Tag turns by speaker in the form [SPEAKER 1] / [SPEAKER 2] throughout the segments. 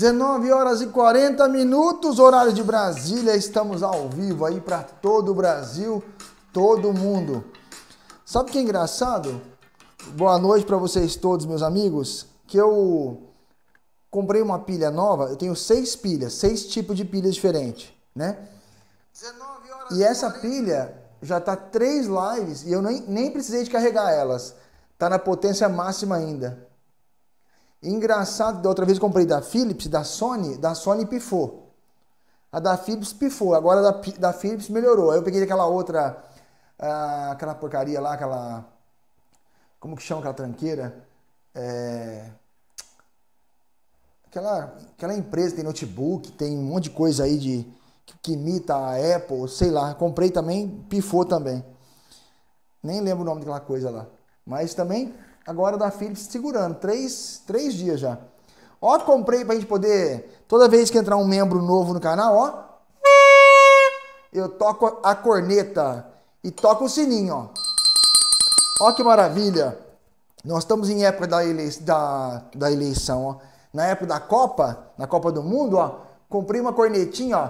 [SPEAKER 1] 19 horas e 40 minutos, horário de Brasília. Estamos ao vivo aí para todo o Brasil, todo mundo. Sabe o que é engraçado? Boa noite para vocês todos, meus amigos. Que eu comprei uma pilha nova. Eu tenho seis pilhas, seis tipos de pilhas diferentes, né? e essa pilha já tá três lives e eu nem, nem precisei de carregar elas. Tá na potência máxima ainda. Engraçado, da outra vez eu comprei da Philips, da Sony, da Sony pifou. A da Philips pifou, agora a da, da Philips melhorou. Aí eu peguei aquela outra, ah, aquela porcaria lá, aquela. Como que chama aquela tranqueira? É, aquela, aquela empresa tem notebook, tem um monte de coisa aí de, que, que imita a Apple, sei lá. Comprei também, pifou também. Nem lembro o nome daquela coisa lá. Mas também agora da Philips segurando, três, três dias já. Ó, comprei pra gente poder, toda vez que entrar um membro novo no canal, ó, eu toco a corneta e toco o sininho, ó. Ó que maravilha. Nós estamos em época da, ele da, da eleição, ó. Na época da Copa, na Copa do Mundo, ó, comprei uma cornetinha, ó,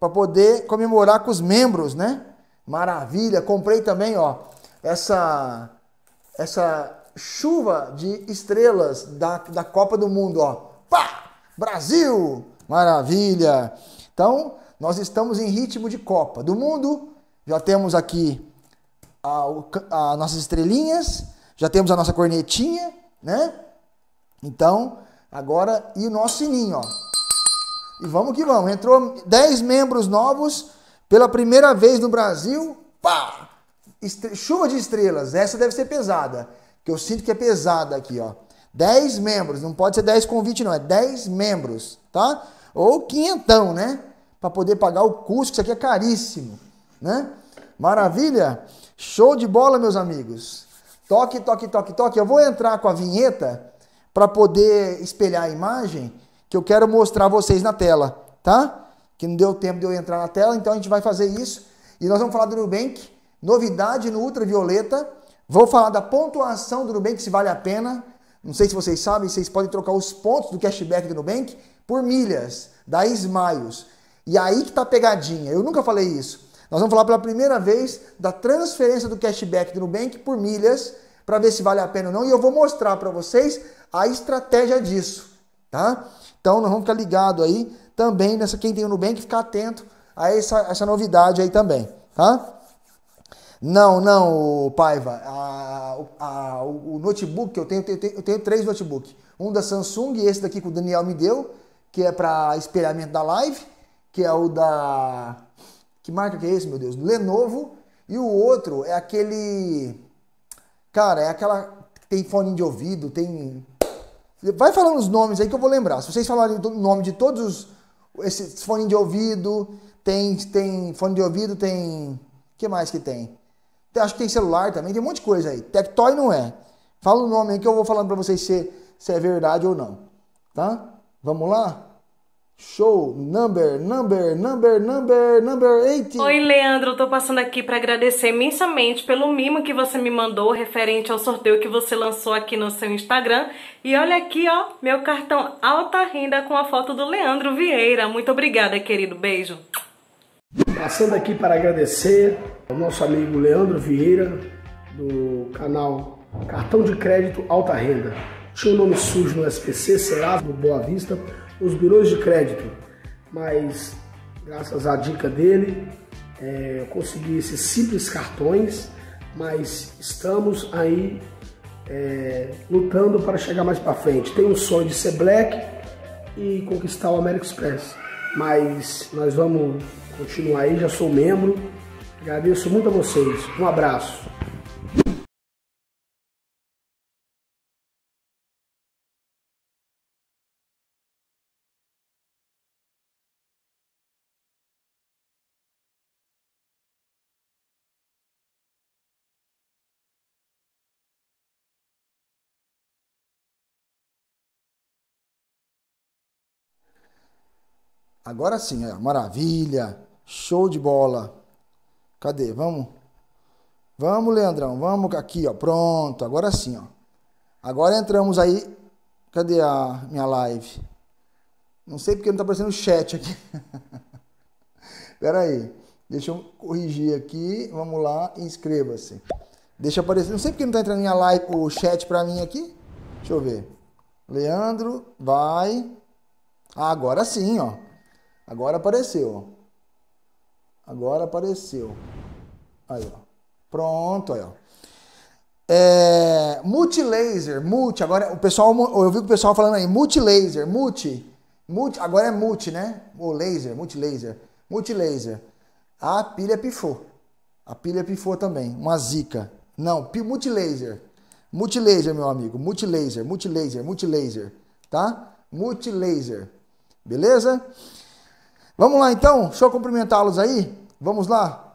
[SPEAKER 1] para poder comemorar com os membros, né? Maravilha. Comprei também, ó, essa, essa chuva de estrelas da, da Copa do Mundo, ó. Pá! Brasil! Maravilha! Então, nós estamos em ritmo de Copa do Mundo. Já temos aqui as nossas estrelinhas, já temos a nossa cornetinha, né? Então, agora e o nosso sininho, ó. E vamos que vamos. Entrou 10 membros novos pela primeira vez no Brasil Chuva de estrelas, essa deve ser pesada. Que eu sinto que é pesada aqui, ó. 10 membros, não pode ser 10 convite, não, é 10 membros, tá? Ou quinhentão, né? Para poder pagar o custo, isso aqui é caríssimo, né? Maravilha? Show de bola, meus amigos. Toque, toque, toque, toque. Eu vou entrar com a vinheta para poder espelhar a imagem que eu quero mostrar a vocês na tela, tá? Que não deu tempo de eu entrar na tela, então a gente vai fazer isso. E nós vamos falar do Nubank, Novidade no ultravioleta. Vou falar da pontuação do Nubank se vale a pena. Não sei se vocês sabem, vocês podem trocar os pontos do cashback do Nubank por milhas, 10 maios. E aí que tá a pegadinha. Eu nunca falei isso. Nós vamos falar pela primeira vez da transferência do cashback do Nubank por milhas para ver se vale a pena ou não. E eu vou mostrar para vocês a estratégia disso, tá? Então nós vamos ficar ligado aí também nessa quem tem o Nubank, ficar atento a essa, essa novidade aí também, tá? Não, não, Paiva. A, a, o notebook que eu tenho, eu tenho, eu tenho três notebooks. Um da Samsung, esse daqui que o Daniel me deu, que é para espelhamento da live, que é o da. Que marca que é esse, meu Deus? Lenovo. E o outro é aquele. Cara, é aquela. Tem fone de ouvido, tem. Vai falando os nomes aí que eu vou lembrar. Se vocês falarem o nome de todos os. Esses fone de ouvido, tem, tem fone de ouvido, tem. que mais que tem? Acho que tem celular também, tem um monte de coisa aí. Tectoy não é. Fala o nome aí que eu vou falando para vocês se, se é verdade ou não. Tá? Vamos lá? Show! Number, number, number, number, number 8. Oi, Leandro, eu tô passando aqui para agradecer imensamente pelo mimo que você me mandou referente ao sorteio que você lançou aqui no seu Instagram. E olha aqui, ó, meu cartão alta renda com a foto do Leandro Vieira. Muito obrigada, querido. Beijo! Passando aqui para agradecer o nosso amigo Leandro Vieira, do canal Cartão de Crédito Alta Renda. Tinha um nome sujo no SPC, Serasa, do Boa Vista, os birôs de crédito, mas graças à dica dele, é, eu consegui esses simples cartões, mas estamos aí é, lutando para chegar mais para frente. Tem um sonho de ser black e conquistar o American Express, mas nós vamos continuar aí, já sou membro, Agradeço muito a vocês. Um abraço. Agora sim, é, maravilha, show de bola. Cadê? Vamos. Vamos, Leandrão. Vamos aqui, ó. Pronto. Agora sim, ó. Agora entramos aí. Cadê a minha live? Não sei porque não tá aparecendo o chat aqui. Pera aí. Deixa eu corrigir aqui. Vamos lá. Inscreva-se. Deixa aparecer. Não sei porque não tá entrando minha live, o chat para mim aqui. Deixa eu ver. Leandro, vai. Ah, agora sim, ó. Agora apareceu. Agora apareceu. Aí, ó. Pronto, aí, ó. É, multilaser, multi, agora o pessoal, eu vi o pessoal falando aí, multilaser, multi, multi, agora é multi, né? Ou laser, multilaser, multilaser. A pilha pifou. A pilha pifou também, uma zica. Não, multilaser. Multilaser, meu amigo, multilaser, multilaser, multilaser, tá? Multilaser. Beleza? Vamos lá então, deixa eu cumprimentá-los aí. Vamos lá.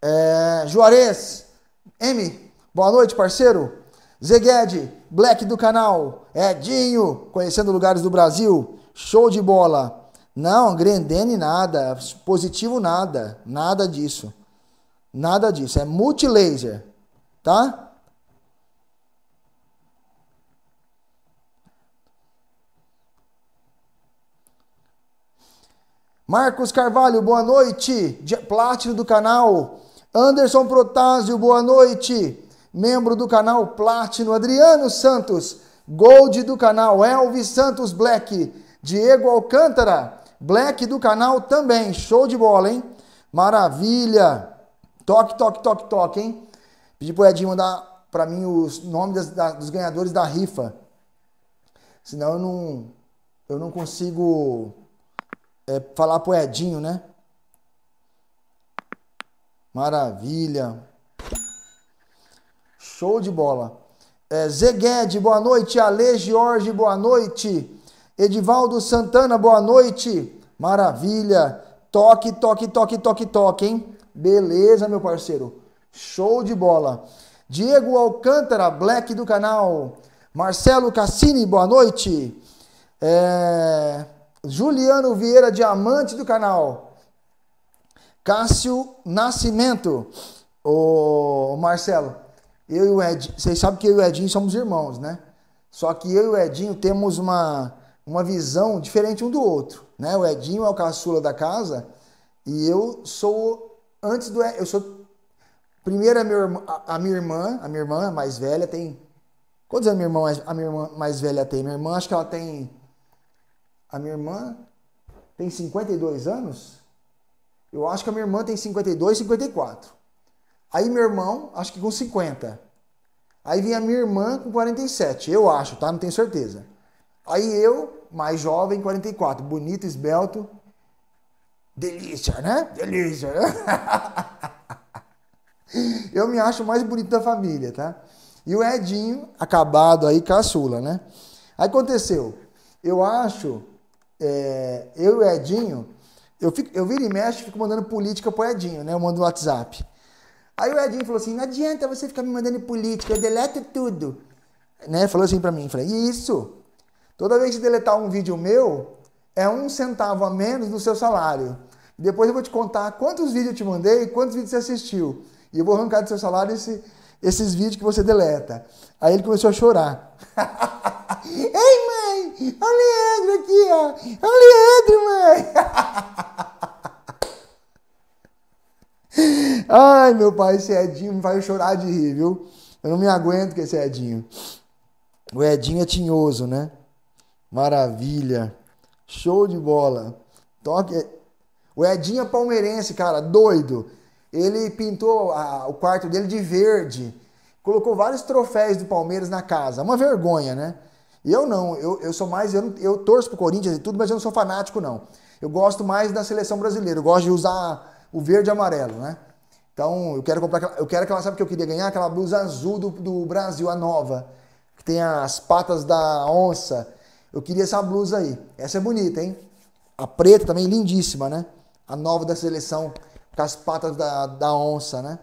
[SPEAKER 1] É, Juarez, M, boa noite, parceiro. Zeged, Black do canal. Edinho, conhecendo lugares do Brasil. Show de bola. Não, Grendene nada, positivo nada, nada disso. Nada disso, é multilaser, tá? Marcos Carvalho, boa noite. Platino do canal. Anderson Protásio, boa noite. Membro do canal Platino. Adriano Santos, Gold do canal. Elvis Santos Black. Diego Alcântara, Black do canal também. Show de bola, hein? Maravilha. Toque, toque, toque, toque, hein? Pedi pro Edinho mandar pra mim os nomes das, da, dos ganhadores da rifa. Senão eu não, eu não consigo é, falar pro Edinho, né? Maravilha. Show de bola. É, Zegued, boa noite. Ale Jorge, boa noite. Edivaldo Santana, boa noite. Maravilha. Toque, toque, toque, toque, toque, hein? Beleza, meu parceiro. Show de bola. Diego Alcântara, Black do canal. Marcelo Cassini, boa noite. É... Juliano Vieira, diamante do canal. Cássio Nascimento. Ô, Marcelo, eu e o Edinho, vocês sabem que eu e o Edinho somos irmãos, né? Só que eu e o Edinho temos uma, uma visão diferente um do outro, né? O Edinho é o caçula da casa e eu sou antes do eu sou primeiro é a minha irmã, a, minha irmã, a minha irmã mais velha tem quantos anos a minha irmã a minha irmã mais velha tem? Minha irmã acho que ela tem a minha irmã tem 52 anos? Eu acho que a minha irmã tem 52, 54. Aí meu irmão, acho que com 50. Aí vem a minha irmã com 47, eu acho, tá? Não tenho certeza. Aí eu, mais jovem, 44, bonito, esbelto. Delícia, né? Delícia. eu me acho mais bonito da família, tá? E o Edinho, acabado aí, caçula, né? Aí aconteceu. Eu acho é, eu e o Edinho, eu, fico, eu viro e mexo fico mandando política pro Edinho, né? Eu mando WhatsApp. Aí o Edinho falou assim: não adianta você ficar me mandando política, eu deleto tudo. Né? Falou assim pra mim: falei, isso. Toda vez que deletar um vídeo meu, é um centavo a menos do seu salário. Depois eu vou te contar quantos vídeos eu te mandei e quantos vídeos você assistiu. E eu vou arrancar do seu salário esse, esses vídeos que você deleta. Aí ele começou a chorar. Olha o Leandro aqui, ó. É o Leandro, mãe. Ai, meu pai, esse Edinho me faz chorar de rir, viu? Eu não me aguento com esse Edinho. O Edinho é tinhoso, né? Maravilha. Show de bola. Toque. O Edinho é palmeirense, cara, doido. Ele pintou a, o quarto dele de verde. Colocou vários troféus do Palmeiras na casa. Uma vergonha, né? Eu não, eu, eu sou mais, eu, eu torço pro Corinthians e tudo, mas eu não sou fanático, não. Eu gosto mais da seleção brasileira, eu gosto de usar o verde e amarelo, né? Então, eu quero comprar, aquela, eu quero aquela, sabe o que eu queria ganhar? Aquela blusa azul do, do Brasil, a nova, que tem as patas da onça. Eu queria essa blusa aí. Essa é bonita, hein? A preta também, lindíssima, né? A nova da seleção, com as patas da, da onça, né?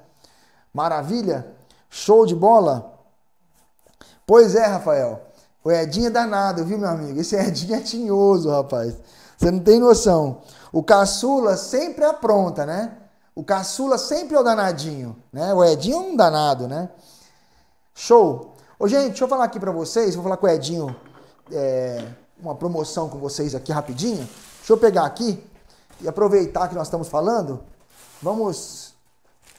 [SPEAKER 1] Maravilha? Show de bola? Pois é, Rafael. O Edinho é danado, viu, meu amigo? Esse Edinho é tinhoso, rapaz. Você não tem noção. O caçula sempre apronta, né? O caçula sempre é o danadinho, né? O Edinho é um danado, né? Show! Ô, gente, deixa eu falar aqui pra vocês. Vou falar com o Edinho é, uma promoção com vocês aqui rapidinho. Deixa eu pegar aqui e aproveitar que nós estamos falando. Vamos.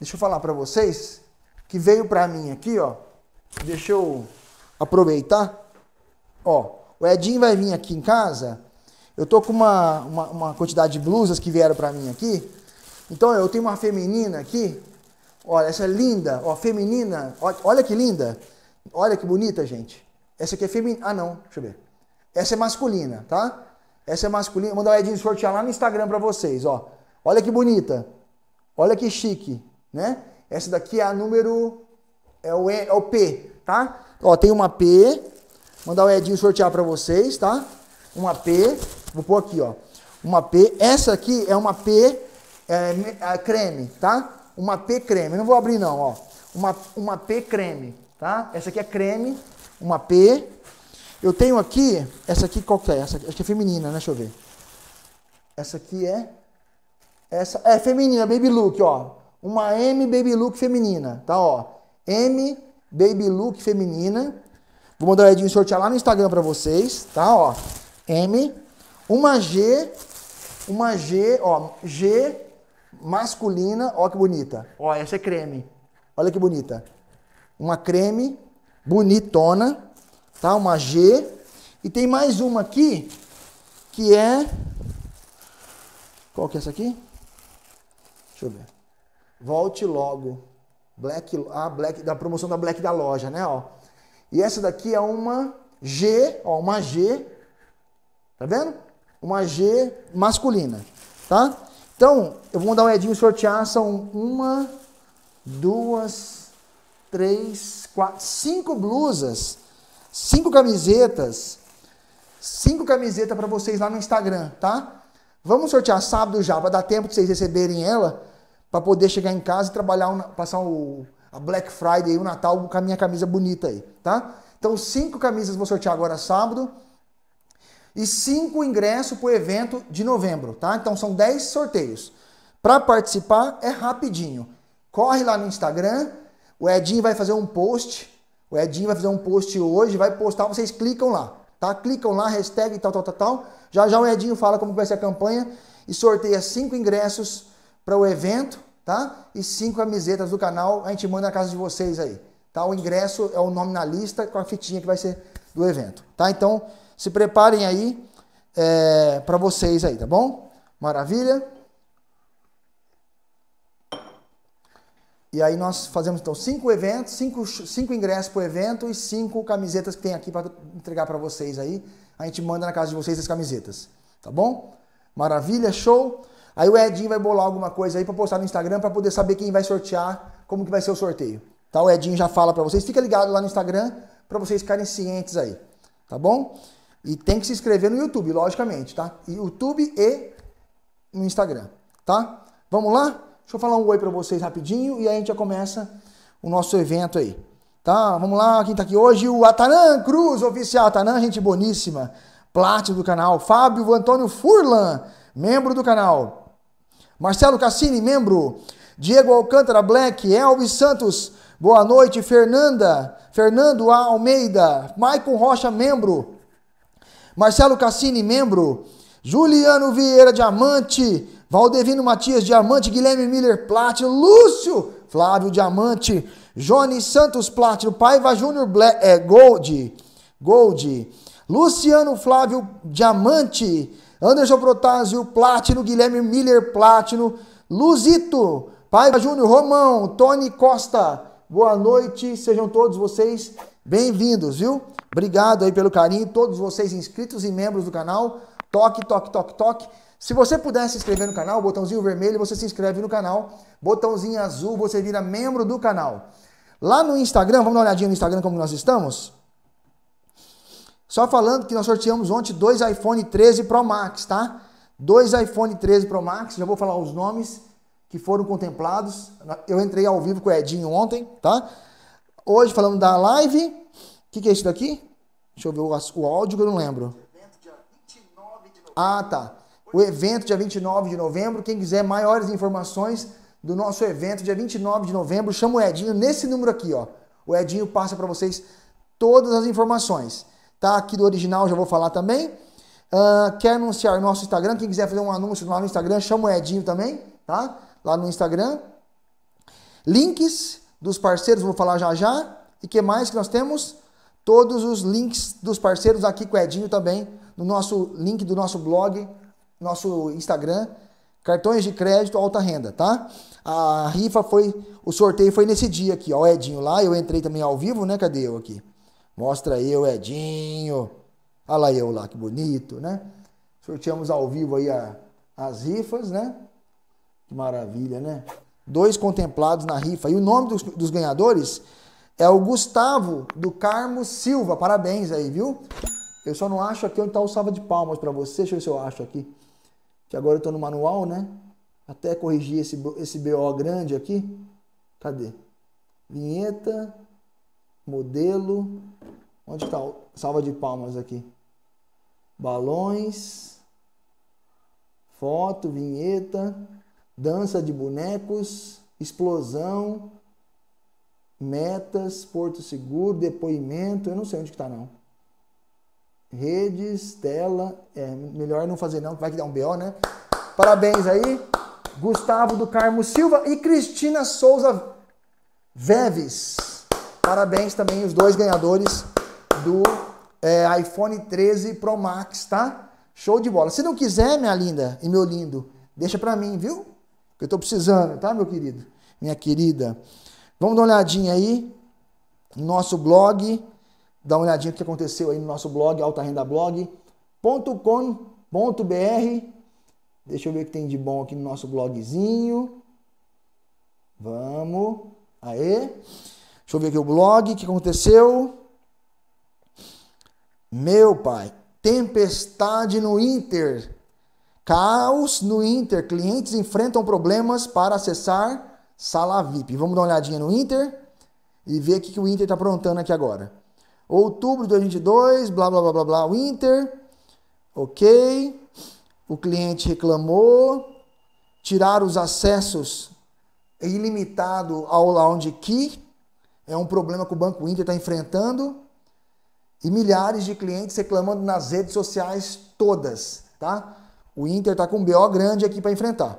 [SPEAKER 1] Deixa eu falar pra vocês que veio pra mim aqui, ó. Deixa eu aproveitar Ó, o Edinho vai vir aqui em casa. Eu tô com uma, uma, uma quantidade de blusas que vieram para mim aqui. Então eu tenho uma feminina aqui. Olha, essa é linda, ó, feminina. olha que linda. Olha que bonita, gente. Essa aqui é feminina. Ah, não, deixa eu ver. Essa é masculina, tá? Essa é masculina. Vou mandar o Edinho sortear lá no Instagram para vocês, ó. Olha que bonita. Olha que chique, né? Essa daqui é a número é o, e, é o P, tá? Ó, tem uma P, Mandar o Edinho sortear para vocês, tá? Uma P. Vou pôr aqui, ó. Uma P. Essa aqui é uma P é, é creme, tá? Uma P creme. não vou abrir, não, ó. Uma, uma P creme, tá? Essa aqui é creme. Uma P. Eu tenho aqui. Essa aqui qual que é? Essa, acho que é feminina, né? Deixa eu ver. Essa aqui é. Essa é feminina, Baby Look, ó. Uma M Baby Look feminina, tá? Ó. M Baby Look feminina. Vou mandar o Edinho sortear lá no Instagram para vocês, tá? Ó, M, uma G, uma G, ó, G masculina, ó que bonita. Ó, essa é creme. Olha que bonita. Uma creme bonitona, tá? Uma G. E tem mais uma aqui que é Qual que é essa aqui? Deixa eu ver. Volte logo. Black, ah, Black da promoção da Black da loja, né, ó. E essa daqui é uma G, ó, uma G, tá vendo? Uma G masculina, tá? Então, eu vou mandar um Edinho sortear, são uma, duas, três, quatro, cinco blusas, cinco camisetas, cinco camisetas para vocês lá no Instagram, tá? Vamos sortear sábado já, vai dar tempo de vocês receberem ela para poder chegar em casa e trabalhar, passar o a Black Friday e o Natal com a minha camisa bonita aí, tá? Então, cinco camisas vou sortear agora sábado e cinco ingressos para o evento de novembro, tá? Então, são dez sorteios. Para participar é rapidinho. Corre lá no Instagram, o Edinho vai fazer um post, o Edinho vai fazer um post hoje, vai postar, vocês clicam lá, tá? Clicam lá, hashtag tal, tal, tal, tal. Já já o Edinho fala como vai ser a campanha e sorteia cinco ingressos para o evento tá? E cinco camisetas do canal a gente manda na casa de vocês aí, tá? O ingresso é o nome na lista com a fitinha que vai ser do evento, tá? Então se preparem aí é, para vocês aí, tá bom? Maravilha. E aí nós fazemos então cinco eventos, cinco, cinco ingressos por evento e cinco camisetas que tem aqui para entregar para vocês aí. A gente manda na casa de vocês as camisetas, tá bom? Maravilha, show. Aí o Edinho vai bolar alguma coisa aí para postar no Instagram para poder saber quem vai sortear, como que vai ser o sorteio. Tá? O Edinho já fala para vocês. Fica ligado lá no Instagram para vocês ficarem cientes aí, tá bom? E tem que se inscrever no YouTube, logicamente, tá? YouTube e no Instagram, tá? Vamos lá? Deixa eu falar um oi para vocês rapidinho e aí a gente já começa o nosso evento aí. Tá, vamos lá, quem tá aqui hoje? O Atanan Cruz, oficial. Atanan, gente boníssima. Plátio do canal. Fábio Antônio Furlan, membro do canal. Marcelo Cassini, membro. Diego Alcântara Black, Elvis Santos, boa noite. Fernanda, Fernando A. Almeida, Maicon Rocha, membro. Marcelo Cassini, membro. Juliano Vieira, diamante. Valdevino Matias, diamante. Guilherme Miller, platino. Lúcio Flávio, diamante. Johnny Santos, platino. Paiva Júnior, Black, é, gold. Gold. Luciano Flávio, diamante. Anderson Protásio, Platino, Guilherme Miller, Platino, Luzito, Pai, Júnior, Romão, Tony Costa. Boa noite, sejam todos vocês bem-vindos, viu? Obrigado aí pelo carinho, todos vocês inscritos e membros do canal. Toque, toque, toque, toque. Se você puder se inscrever no canal, botãozinho vermelho, você se inscreve no canal. Botãozinho azul, você vira membro do canal. Lá no Instagram, vamos dar uma olhadinha no Instagram como nós estamos? Só falando que nós sorteamos ontem dois iPhone 13 Pro Max, tá? Dois iPhone 13 Pro Max, já vou falar os nomes que foram contemplados. Eu entrei ao vivo com o Edinho ontem, tá? Hoje falando da live. O que, que, é isso daqui? Deixa eu ver o, o áudio que eu não lembro. Ah, tá. O evento dia 29 de novembro. Quem quiser maiores informações do nosso evento dia 29 de novembro, chama o Edinho nesse número aqui, ó. O Edinho passa para vocês todas as informações tá? Aqui do original já vou falar também. Uh, quer anunciar nosso Instagram? Quem quiser fazer um anúncio lá no Instagram, chama o Edinho também, tá? Lá no Instagram. Links dos parceiros, vou falar já já. E que mais que nós temos? Todos os links dos parceiros aqui com o Edinho também, no nosso link do nosso blog, nosso Instagram, cartões de crédito alta renda, tá? A rifa foi, o sorteio foi nesse dia aqui, ó, o Edinho lá, eu entrei também ao vivo, né? Cadê eu aqui? Mostra aí o Edinho. Olha lá eu lá, que bonito, né? Sorteamos ao vivo aí a, as rifas, né? Que maravilha, né? Dois contemplados na rifa. E o nome dos, dos ganhadores é o Gustavo do Carmo Silva. Parabéns aí, viu? Eu só não acho aqui onde tá o salva de palmas para você. Deixa eu ver se eu acho aqui. Que agora eu tô no manual, né? Até corrigir esse, esse BO grande aqui. Cadê? Vinheta, modelo, Onde está o salva de palmas aqui? Balões, foto, vinheta, dança de bonecos, explosão, metas, Porto Seguro, depoimento, eu não sei onde está não. Redes, tela, é melhor não fazer não, que vai que dá um BO, né? Parabéns aí, Gustavo do Carmo Silva e Cristina Souza Veves. Parabéns também os dois ganhadores do é, iPhone 13 Pro Max, tá? Show de bola. Se não quiser, minha linda e meu lindo, deixa pra mim, viu? Que eu tô precisando, tá, meu querido? Minha querida. Vamos dar uma olhadinha aí no nosso blog. Dá uma olhadinha o que aconteceu aí no nosso blog, altarendablog.com.br. Deixa eu ver o que tem de bom aqui no nosso blogzinho. Vamos. Aê. Deixa eu ver aqui o blog, o que aconteceu. Meu pai, tempestade no Inter, caos no Inter. Clientes enfrentam problemas para acessar sala VIP. Vamos dar uma olhadinha no Inter e ver o que o Inter está aprontando aqui agora. Outubro de 2022, blá blá blá blá blá, o Inter. Ok. O cliente reclamou. Tirar os acessos ilimitado ao lounge key. É um problema que o Banco Inter está enfrentando e milhares de clientes reclamando nas redes sociais todas, tá? O Inter tá com um BO grande aqui para enfrentar.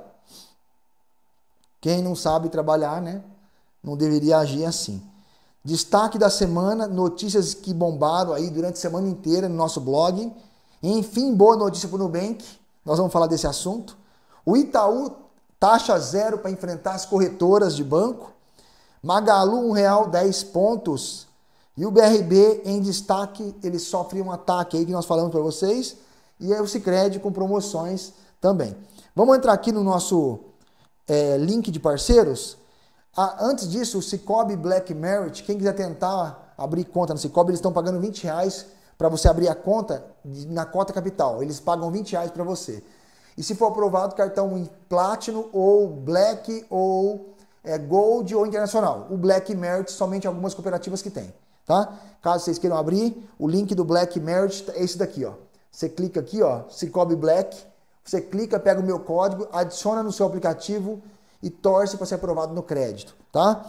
[SPEAKER 1] Quem não sabe trabalhar, né? Não deveria agir assim. Destaque da semana, notícias que bombaram aí durante a semana inteira no nosso blog. Enfim, boa notícia para o Nubank. Nós vamos falar desse assunto. O Itaú, taxa zero para enfrentar as corretoras de banco. Magalu, real 1,10 pontos e o BRB em destaque, ele sofre um ataque aí que nós falamos para vocês. E aí o Cicred com promoções também. Vamos entrar aqui no nosso é, link de parceiros. Ah, antes disso, o Cicobi Black Merit, quem quiser tentar abrir conta no Cicobi, eles estão pagando 20 reais para você abrir a conta na cota capital. Eles pagam 20 reais para você. E se for aprovado, cartão em Platinum ou Black ou é, Gold ou Internacional. O Black Merit, somente algumas cooperativas que tem tá? Caso vocês queiram abrir, o link do Black Merit é esse daqui, ó. Você clica aqui, ó, Cicobi Black, você clica, pega o meu código, adiciona no seu aplicativo e torce para ser aprovado no crédito, tá?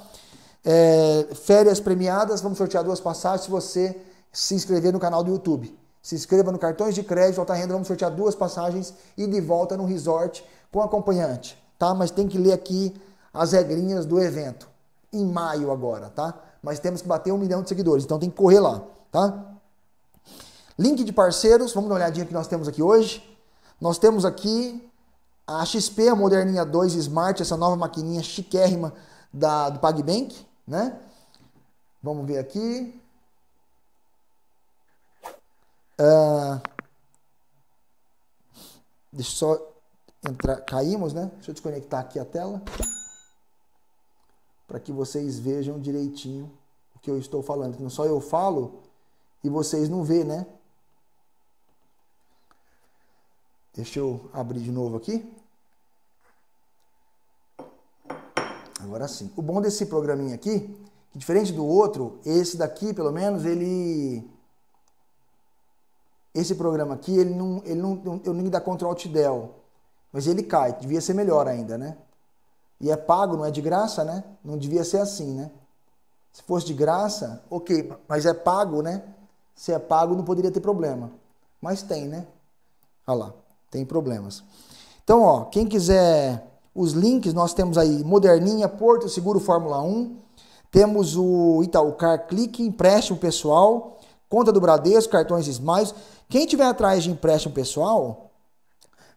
[SPEAKER 1] É, férias premiadas, vamos sortear duas passagens se você se inscrever no canal do YouTube. Se inscreva no Cartões de Crédito Alta Renda, vamos sortear duas passagens e de volta no resort com acompanhante, tá? Mas tem que ler aqui as regrinhas do evento, em maio agora, tá? mas temos que bater um milhão de seguidores, então tem que correr lá, tá? Link de parceiros, vamos dar uma olhadinha que nós temos aqui hoje. Nós temos aqui a XP, a Moderninha 2 Smart, essa nova maquininha chiquérrima da, do PagBank, né? Vamos ver aqui. Uh, deixa eu só entrar. Caímos, né? Deixa eu desconectar aqui a tela para que vocês vejam direitinho o que eu estou falando. Não só eu falo e vocês não vê, né? Deixa eu abrir de novo aqui. Agora sim. O bom desse programinha aqui, que diferente do outro, esse daqui, pelo menos, ele esse programa aqui, ele não, ele não, eu nem dá Ctrl Del, mas ele cai, devia ser melhor ainda, né? E é pago, não é de graça, né? Não devia ser assim, né? Se fosse de graça, ok, mas é pago, né? Se é pago, não poderia ter problema. Mas tem, né? Olha lá, tem problemas. Então, ó, quem quiser os links, nós temos aí Moderninha, Porto Seguro Fórmula 1, temos o Itaú Car Clique, empréstimo pessoal, conta do Bradesco, cartões Smiles. Quem tiver atrás de empréstimo pessoal,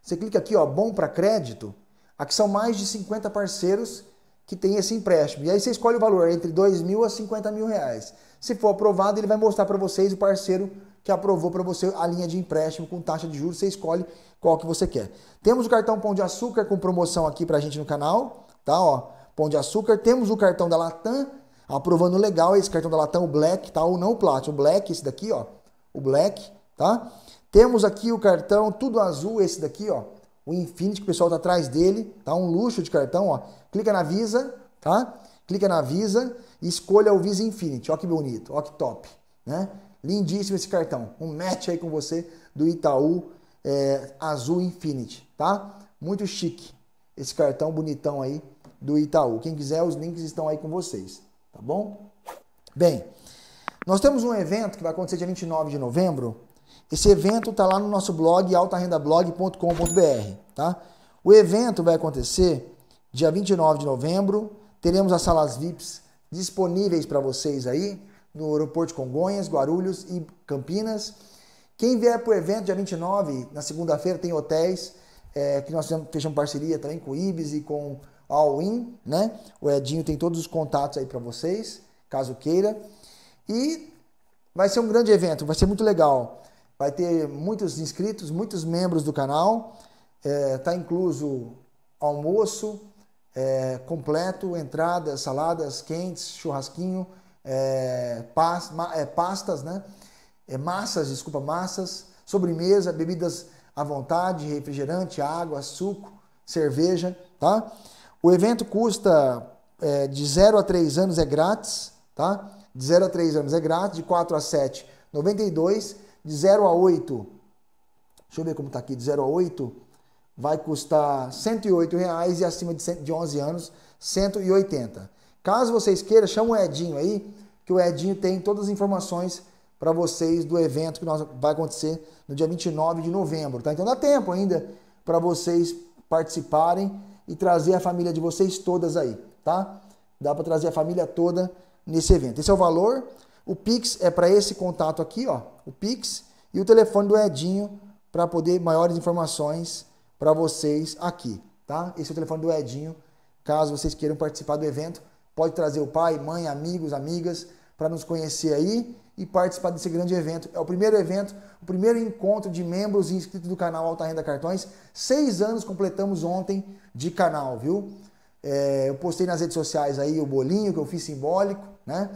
[SPEAKER 1] você clica aqui, ó, bom para crédito. Aqui são mais de 50 parceiros que têm esse empréstimo. E aí você escolhe o valor entre 2 mil a 50 mil reais. Se for aprovado, ele vai mostrar para vocês o parceiro que aprovou para você a linha de empréstimo com taxa de juros. Você escolhe qual que você quer. Temos o cartão Pão de Açúcar com promoção aqui para a gente no canal. Tá, ó. Pão de Açúcar. Temos o cartão da Latam, aprovando legal esse cartão da Latam, o Black, tá? Ou não o Platinum, o Black, esse daqui, ó. O Black, tá? Temos aqui o cartão Tudo Azul, esse daqui, ó o Infinity que o pessoal tá atrás dele, tá um luxo de cartão, ó. Clica na Visa, tá? Clica na Visa e escolha o Visa Infinity. Ó que bonito, ó que top, né? Lindíssimo esse cartão. Um match aí com você do Itaú é, Azul Infinity, tá? Muito chique esse cartão bonitão aí do Itaú. Quem quiser, os links estão aí com vocês, tá bom? Bem, nós temos um evento que vai acontecer dia 29 de novembro, esse evento está lá no nosso blog, altarendablog.com.br. Tá? O evento vai acontecer dia 29 de novembro. Teremos as salas VIPs disponíveis para vocês aí no aeroporto de Congonhas, Guarulhos e Campinas. Quem vier para o evento dia 29, na segunda-feira, tem hotéis é, que nós fechamos parceria também com o Ibis e com a All In, né? O Edinho tem todos os contatos aí para vocês, caso queira. E vai ser um grande evento, vai ser muito legal vai ter muitos inscritos, muitos membros do canal. Está é, tá incluso almoço é, completo, entradas, saladas quentes, churrasquinho, é, pas, é, pastas, né? É, massas, desculpa, massas, sobremesa, bebidas à vontade, refrigerante, água, suco, cerveja, tá? O evento custa é, de 0 a 3 anos é grátis, tá? De 0 a 3 anos é grátis, de 4 a 7, 92 de 0 a 8, deixa eu ver como está aqui, de 0 a 8, vai custar R$ 108 reais e acima de, de 11 anos, 180. Caso vocês queiram, chama o Edinho aí, que o Edinho tem todas as informações para vocês do evento que nós, vai acontecer no dia 29 de novembro, tá? Então dá tempo ainda para vocês participarem e trazer a família de vocês todas aí, tá? Dá para trazer a família toda nesse evento. Esse é o valor. O Pix é para esse contato aqui, ó, o Pix e o telefone do Edinho para poder maiores informações para vocês aqui, tá? Esse é o telefone do Edinho, caso vocês queiram participar do evento, pode trazer o pai, mãe, amigos, amigas para nos conhecer aí e participar desse grande evento. É o primeiro evento, o primeiro encontro de membros e inscritos do canal Alta Renda Cartões. Seis anos completamos ontem de canal, viu? É, eu postei nas redes sociais aí o bolinho que eu fiz simbólico, né?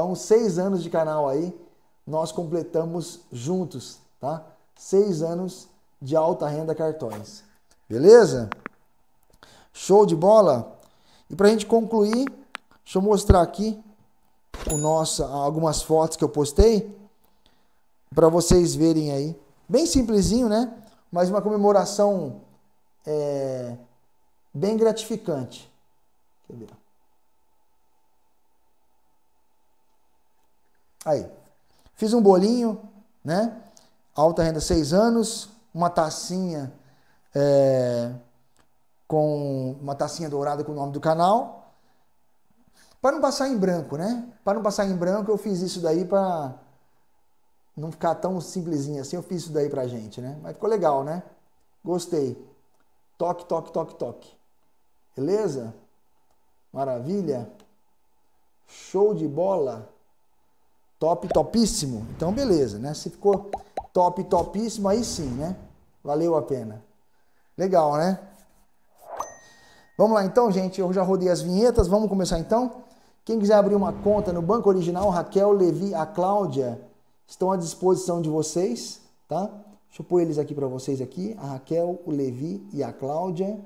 [SPEAKER 1] Então, seis anos de canal aí, nós completamos juntos, tá? Seis anos de alta renda cartões. Beleza? Show de bola? E para a gente concluir, deixa eu mostrar aqui o nosso, algumas fotos que eu postei para vocês verem aí. Bem simplesinho, né? Mas uma comemoração é, bem gratificante. Quer ver? Aí, fiz um bolinho, né? Alta renda, seis anos, uma tacinha é, com uma tacinha dourada com o nome do canal. Para não passar em branco, né? Para não passar em branco, eu fiz isso daí para não ficar tão simplesinho assim. Eu fiz isso daí para gente, né? Mas ficou legal, né? Gostei. Toque, toque, toque, toque. Beleza? Maravilha? Show de bola! Top, topíssimo? Então, beleza, né? Se ficou top, topíssimo, aí sim, né? Valeu a pena. Legal, né? Vamos lá então, gente. Eu já rodei as vinhetas. Vamos começar então. Quem quiser abrir uma conta no Banco Original, Raquel, Levi, a Cláudia estão à disposição de vocês, tá? Deixa eu pôr eles aqui para vocês aqui, a Raquel, o Levi e a Cláudia.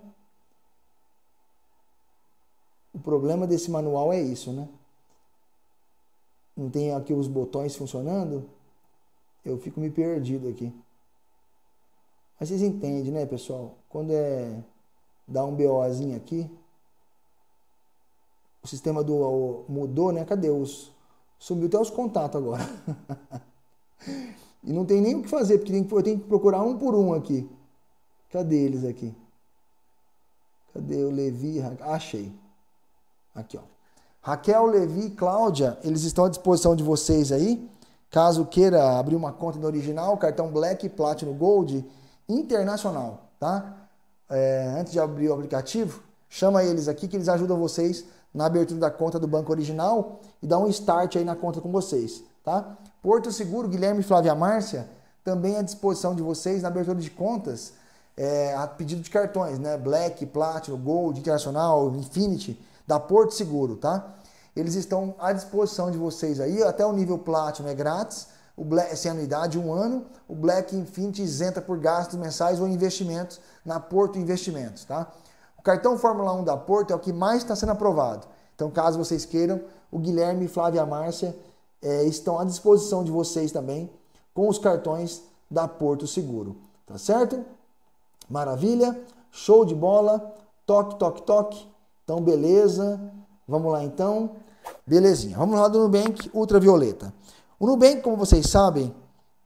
[SPEAKER 1] O problema desse manual é isso, né? não tem aqui os botões funcionando, eu fico me perdido aqui. Mas vocês entendem, né, pessoal? Quando é dar um BOzinho aqui, o sistema do o, mudou, né? Cadê os sumiu até os contatos agora. e não tem nem o que fazer, porque tem que, eu tenho que procurar um por um aqui. Cadê eles aqui? Cadê o Levi? Achei. Aqui, ó. Raquel, Levi e Cláudia, eles estão à disposição de vocês aí. Caso queira abrir uma conta no original, cartão Black, Platinum, Gold, internacional, tá? É, antes de abrir o aplicativo, chama eles aqui que eles ajudam vocês na abertura da conta do banco original e dá um start aí na conta com vocês, tá? Porto Seguro, Guilherme e Flávia Márcia, também à disposição de vocês na abertura de contas, é, a pedido de cartões, né? Black, Platinum, Gold, Internacional, Infinity da Porto Seguro, tá? Eles estão à disposição de vocês aí, até o nível Platinum é grátis, o Black, sem anuidade, um ano, o Black Infinity isenta por gastos mensais ou investimentos na Porto Investimentos, tá? O cartão Fórmula 1 da Porto é o que mais está sendo aprovado. Então, caso vocês queiram, o Guilherme e Flávia Márcia é, estão à disposição de vocês também com os cartões da Porto Seguro, tá certo? Maravilha, show de bola, toque, toque, toque. Então, beleza. Vamos lá então. Belezinha. Vamos lá do Nubank Ultravioleta. O Nubank, como vocês sabem,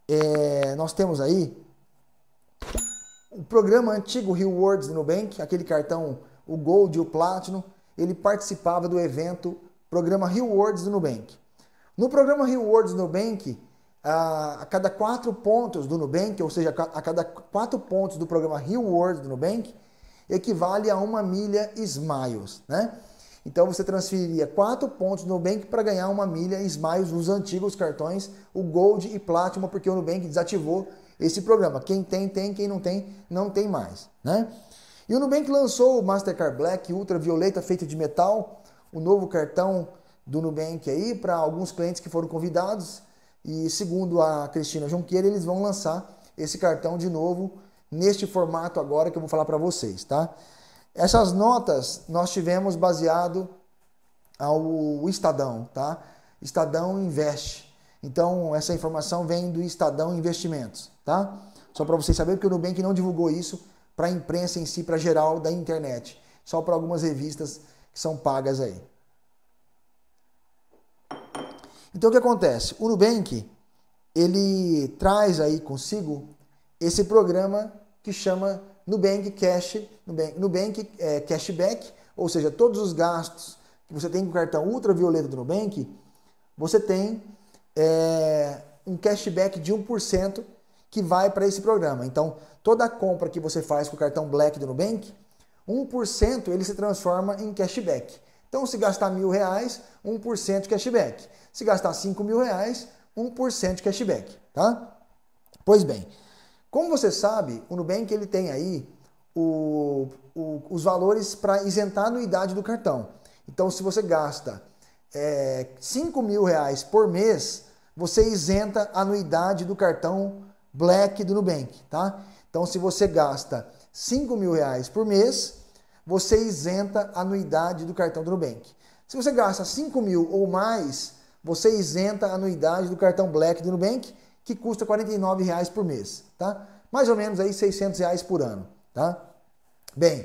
[SPEAKER 1] é, nós temos aí o programa antigo Rewards do Nubank, aquele cartão, o Gold e o Platinum, ele participava do evento programa Rewards do Nubank. No programa Rewards do Nubank, a cada quatro pontos do Nubank, ou seja, a cada quatro pontos do programa Rewards do Nubank, equivale a uma milha Smiles, né? Então você transferiria quatro pontos no Nubank para ganhar uma milha Smiles, os antigos cartões, o Gold e Platinum, porque o Nubank desativou esse programa. Quem tem, tem, quem não tem, não tem mais, né? E o Nubank lançou o Mastercard Black ultravioleta feito de metal, o novo cartão do Nubank aí para alguns clientes que foram convidados. E segundo a Cristina Junqueira, eles vão lançar esse cartão de novo neste formato agora que eu vou falar para vocês, tá? Essas notas nós tivemos baseado ao Estadão, tá? Estadão Investe. Então, essa informação vem do Estadão Investimentos, tá? Só para vocês saberem, que o Nubank não divulgou isso para a imprensa em si, para geral da internet. Só para algumas revistas que são pagas aí. Então, o que acontece? O Nubank, ele traz aí consigo esse programa que chama Nubank Cash, Nubank, Nubank é, Cashback, ou seja, todos os gastos que você tem com o cartão ultravioleta do Nubank, você tem é, um cashback de 1% que vai para esse programa. Então, toda compra que você faz com o cartão Black do Nubank, 1% ele se transforma em cashback. Então, se gastar mil reais, 1% cashback. Se gastar 5 mil reais, 1% cashback, tá? Pois bem, como você sabe, o Nubank ele tem aí o, o, os valores para isentar a anuidade do cartão. Então, se você gasta é, 5 mil reais por mês, você isenta a anuidade do cartão Black do Nubank, tá? Então, se você gasta 5 mil reais por mês, você isenta a anuidade do cartão do Nubank. Se você gasta 5 mil ou mais, você isenta a anuidade do cartão Black do Nubank que custa R$ 49,00 por mês, tá? Mais ou menos aí R$ reais por ano, tá? Bem,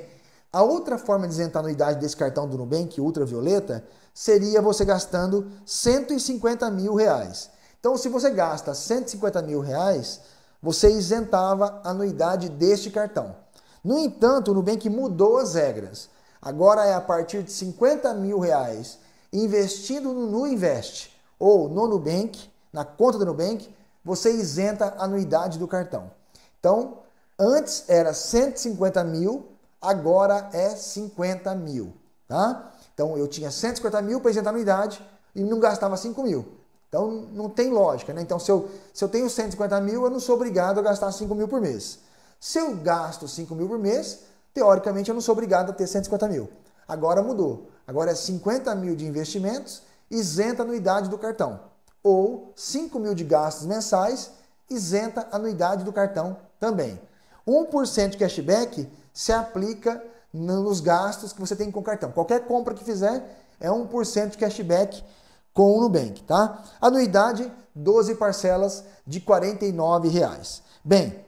[SPEAKER 1] a outra forma de isentar a anuidade desse cartão do Nubank ultravioleta seria você gastando 150 mil reais. Então, se você gasta 150 mil reais, você isentava a anuidade deste cartão. No entanto, o Nubank mudou as regras. Agora é a partir de 50 mil reais investido no Nuinvest ou no Nubank, na conta do Nubank, você isenta a anuidade do cartão. Então, antes era 150 mil, agora é 50 mil, tá? Então, eu tinha 150 mil para isentar a anuidade e não gastava 5 mil. Então, não tem lógica, né? Então, se eu, se eu tenho 150 mil, eu não sou obrigado a gastar 5 mil por mês. Se eu gasto 5 mil por mês, teoricamente eu não sou obrigado a ter 150 mil. Agora mudou. Agora é 50 mil de investimentos, isenta a anuidade do cartão ou 5 mil de gastos mensais, isenta a anuidade do cartão também. 1% de cashback se aplica nos gastos que você tem com o cartão. Qualquer compra que fizer é 1% de cashback com o Nubank, tá? Anuidade, 12 parcelas de R$ 49,00. Bem,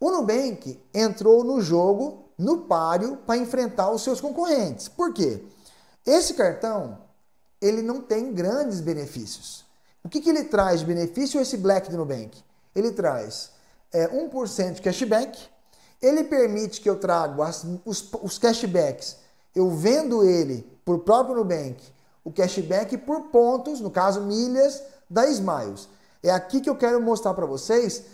[SPEAKER 1] o Nubank entrou no jogo, no páreo, para enfrentar os seus concorrentes. Por quê? Esse cartão ele não tem grandes benefícios. O que, que ele traz de benefício esse Black do Nubank? Ele traz é, 1% de cashback, ele permite que eu trago as, os, os cashbacks, eu vendo ele para o próprio Nubank, o cashback por pontos, no caso milhas, da Smiles. É aqui que eu quero mostrar para vocês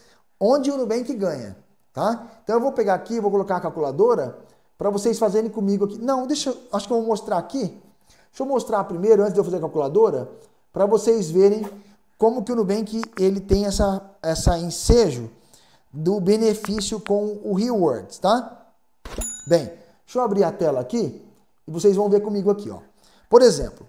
[SPEAKER 1] onde o Nubank ganha, tá? Então eu vou pegar aqui, vou colocar a calculadora para vocês fazerem comigo aqui. Não, deixa, acho que eu vou mostrar aqui Deixa eu mostrar primeiro, antes de eu fazer a calculadora, para vocês verem como que o Nubank ele tem essa, essa ensejo do benefício com o rewards, tá? Bem, deixa eu abrir a tela aqui e vocês vão ver comigo aqui, ó. Por exemplo,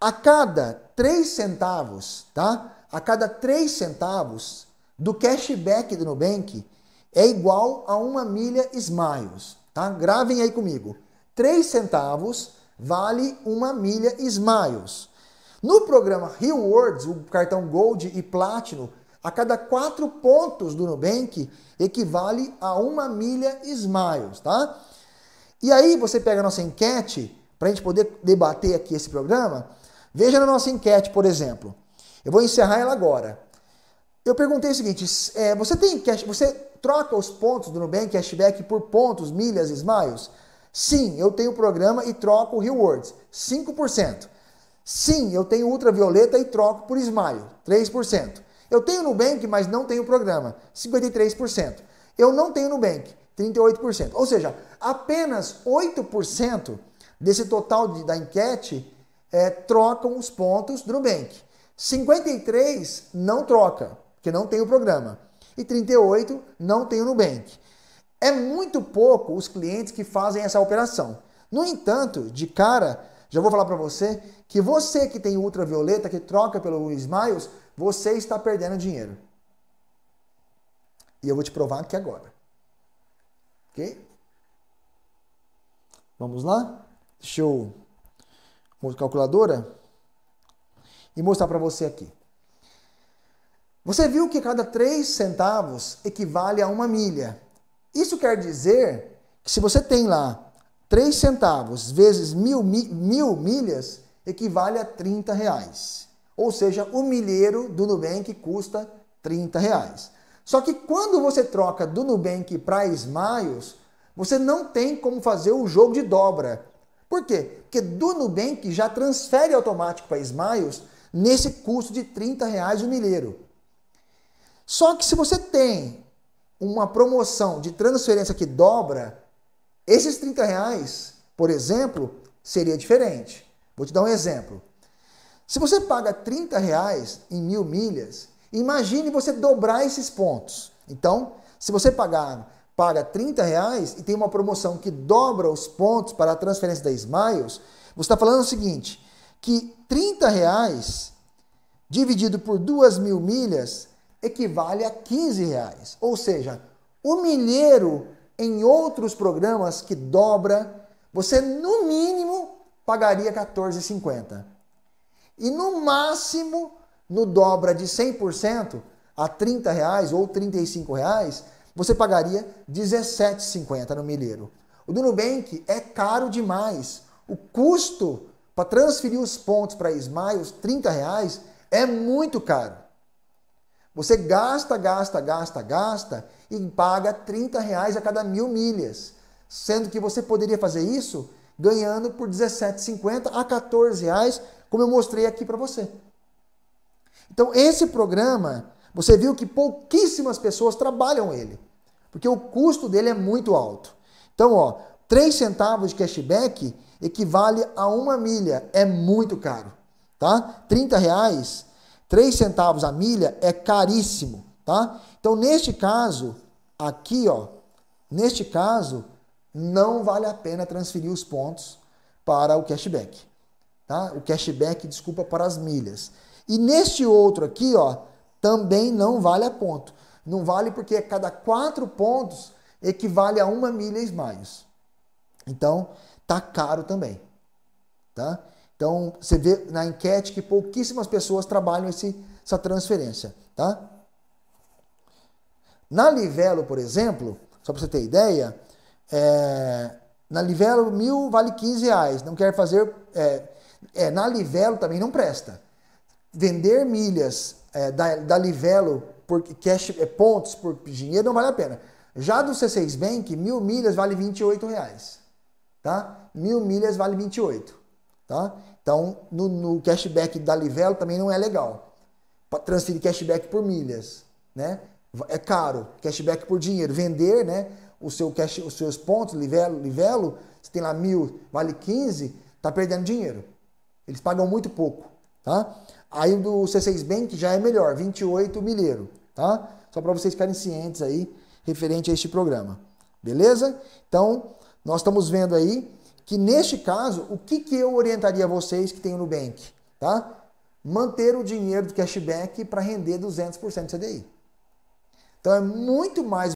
[SPEAKER 1] a cada 3 centavos, tá? A cada 3 centavos do cashback do Nubank é igual a uma milha Smiles, tá? Gravem aí comigo. 3 centavos vale uma milha Smiles. No programa Rewards, o cartão Gold e Platinum, a cada quatro pontos do Nubank equivale a uma milha Smiles, tá? E aí você pega a nossa enquete, para a gente poder debater aqui esse programa, veja na nossa enquete, por exemplo. Eu vou encerrar ela agora. Eu perguntei o seguinte: é, você tem cash, você troca os pontos do Nubank cashback por pontos, milhas, smiles? Sim, eu tenho programa e troco rewards, 5%. Sim, eu tenho ultravioleta e troco por smile, 3%. Eu tenho Nubank, mas não tenho programa, 53%. Eu não tenho Nubank, 38%. Ou seja, apenas 8% desse total de, da enquete é, trocam os pontos do Nubank. 53 não troca, porque não tem o programa. E 38 não tem o Nubank. É muito pouco os clientes que fazem essa operação. No entanto, de cara, já vou falar para você que você que tem ultravioleta, que troca pelo Smiles, você está perdendo dinheiro. E eu vou te provar aqui agora. Ok? Vamos lá? Deixa eu calculadora e mostrar para você aqui. Você viu que cada 3 centavos equivale a uma milha. Isso quer dizer que se você tem lá 3 centavos vezes mil, mil milhas, equivale a 30 reais. Ou seja, o milheiro do Nubank custa 30 reais. Só que quando você troca do Nubank para Smiles, você não tem como fazer o jogo de dobra. Por quê? Porque do Nubank já transfere automático para Smiles nesse custo de 30 reais o milheiro. Só que se você tem uma promoção de transferência que dobra, esses 30 reais, por exemplo, seria diferente. Vou te dar um exemplo. Se você paga 30 reais em mil milhas, imagine você dobrar esses pontos. Então, se você pagar paga 30 reais e tem uma promoção que dobra os pontos para a transferência da Smiles, você está falando o seguinte, que 30 reais dividido por duas mil milhas equivale a 15 reais. Ou seja, o milheiro em outros programas que dobra, você no mínimo pagaria 14,50. E no máximo, no dobra de 100% a 30 reais ou 35 reais, você pagaria 17,50 no milheiro. O do Nubank é caro demais. O custo para transferir os pontos para Smiles, 30 reais, é muito caro. Você gasta, gasta, gasta, gasta e paga 30 reais a cada mil milhas, sendo que você poderia fazer isso ganhando por 17,50 a 14 reais, como eu mostrei aqui para você. Então esse programa, você viu que pouquíssimas pessoas trabalham ele, porque o custo dele é muito alto. Então, ó, 3 centavos de cashback equivale a uma milha, é muito caro, tá? 30 reais 3 centavos a milha é caríssimo, tá? Então, neste caso, aqui, ó, neste caso, não vale a pena transferir os pontos para o cashback, tá? O cashback, desculpa, para as milhas. E neste outro aqui, ó, também não vale a ponto. Não vale porque cada quatro pontos equivale a uma milha e mais. Então, tá caro também, tá? Então, você vê na enquete que pouquíssimas pessoas trabalham esse, essa transferência, tá? Na Livelo, por exemplo, só para você ter ideia, é, na Livelo, mil vale 15 reais. Não quer fazer... É, é, na Livelo também não presta. Vender milhas é, da, da Livelo por cash, é, pontos por dinheiro não vale a pena. Já do C6 Bank, mil milhas vale 28 reais. Tá? Mil milhas vale 28. Tá? Então, no, no cashback da Livelo também não é legal. para Transferir cashback por milhas, né? É caro. Cashback por dinheiro. Vender, né? O seu cash, os seus pontos, Livelo, Livelo, você tem lá mil, vale 15, tá perdendo dinheiro. Eles pagam muito pouco, tá? Aí do C6 Bank já é melhor, 28 milheiro, tá? Só para vocês ficarem cientes aí referente a este programa. Beleza? Então, nós estamos vendo aí que neste caso, o que, que eu orientaria vocês que tem o Nubank? Tá? Manter o dinheiro do cashback para render 200% do CDI. Então é muito mais